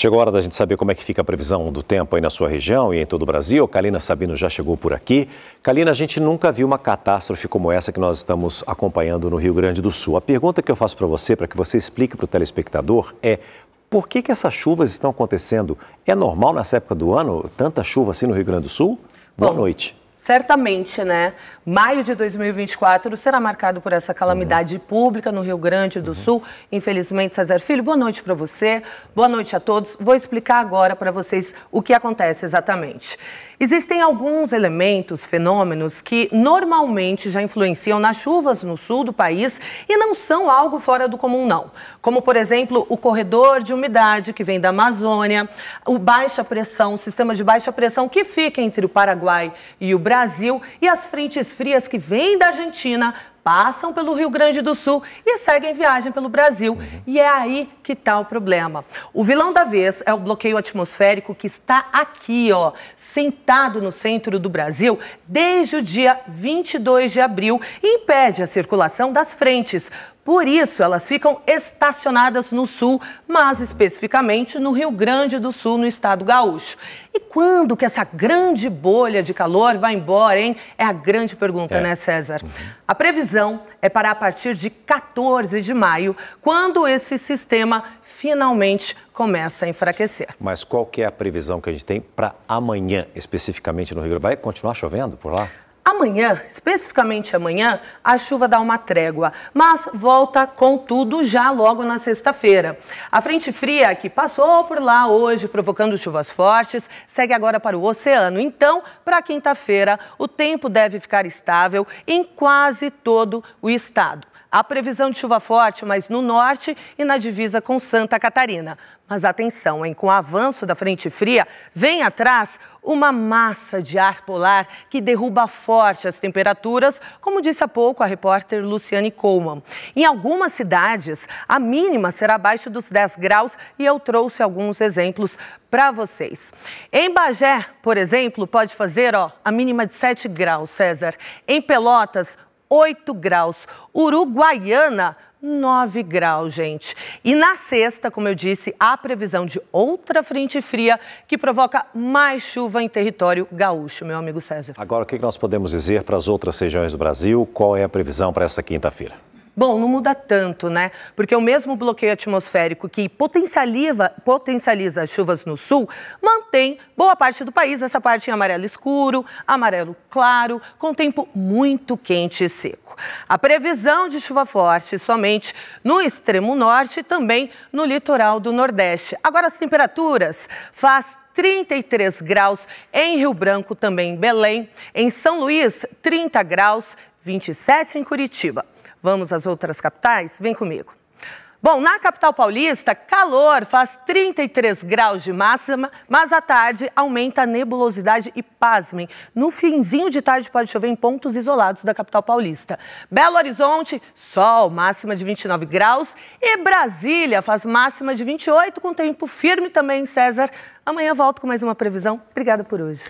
Chegou a hora da gente saber como é que fica a previsão do tempo aí na sua região e em todo o Brasil. Kalina Sabino já chegou por aqui. Kalina, a gente nunca viu uma catástrofe como essa que nós estamos acompanhando no Rio Grande do Sul. A pergunta que eu faço para você, para que você explique para o telespectador, é por que, que essas chuvas estão acontecendo? É normal nessa época do ano tanta chuva assim no Rio Grande do Sul? Boa Bom, noite. Certamente, né? Maio de 2024 será marcado por essa calamidade uhum. pública no Rio Grande do uhum. Sul. Infelizmente, César Filho, boa noite para você, boa noite a todos. Vou explicar agora para vocês o que acontece exatamente. Existem alguns elementos, fenômenos que normalmente já influenciam nas chuvas no sul do país e não são algo fora do comum, não. Como, por exemplo, o corredor de umidade que vem da Amazônia, o baixa pressão, o sistema de baixa pressão que fica entre o Paraguai e o Brasil Brasil e as frentes frias que vêm da Argentina passam pelo Rio Grande do Sul e seguem viagem pelo Brasil. Uhum. E é aí que está o problema. O vilão da vez é o bloqueio atmosférico que está aqui, ó, sentado no centro do Brasil desde o dia 22 de abril e impede a circulação das frentes. Por isso, elas ficam estacionadas no sul, mas especificamente no Rio Grande do Sul, no estado gaúcho. E quando que essa grande bolha de calor vai embora, hein? É a grande pergunta, é. né, César? Uhum. A previsão é para a partir de 14 de maio, quando esse sistema finalmente começa a enfraquecer. Mas qual que é a previsão que a gente tem para amanhã, especificamente no Rio Grande? do Sul? Vai continuar chovendo por lá? Amanhã, especificamente amanhã, a chuva dá uma trégua, mas volta com tudo já logo na sexta-feira. A frente fria que passou por lá hoje, provocando chuvas fortes, segue agora para o oceano. Então, para quinta-feira, o tempo deve ficar estável em quase todo o estado. Há previsão de chuva forte, mas no norte e na divisa com Santa Catarina. Mas atenção, hein? Com o avanço da frente fria, vem atrás uma massa de ar polar que derruba forte as temperaturas, como disse há pouco a repórter Luciane Coleman. Em algumas cidades, a mínima será abaixo dos 10 graus e eu trouxe alguns exemplos para vocês. Em Bagé, por exemplo, pode fazer ó, a mínima de 7 graus, César. Em Pelotas, 8 graus. Uruguaiana, 9 graus, gente. E na sexta, como eu disse, há previsão de outra frente fria que provoca mais chuva em território gaúcho, meu amigo César. Agora, o que nós podemos dizer para as outras regiões do Brasil? Qual é a previsão para essa quinta-feira? Bom, não muda tanto, né? Porque o mesmo bloqueio atmosférico que potencializa, potencializa as chuvas no sul mantém boa parte do país, essa parte em amarelo escuro, amarelo claro, com tempo muito quente e seco. A previsão de chuva forte somente no extremo norte e também no litoral do Nordeste. Agora as temperaturas faz 33 graus em Rio Branco, também em Belém, em São Luís, 30 graus, 27 em Curitiba. Vamos às outras capitais? Vem comigo. Bom, na capital paulista, calor, faz 33 graus de máxima, mas à tarde aumenta a nebulosidade e pasmem. No finzinho de tarde pode chover em pontos isolados da capital paulista. Belo Horizonte, sol, máxima de 29 graus. E Brasília faz máxima de 28, com tempo firme também, César. Amanhã volto com mais uma previsão. Obrigada por hoje.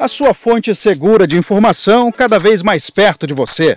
A sua fonte segura de informação cada vez mais perto de você.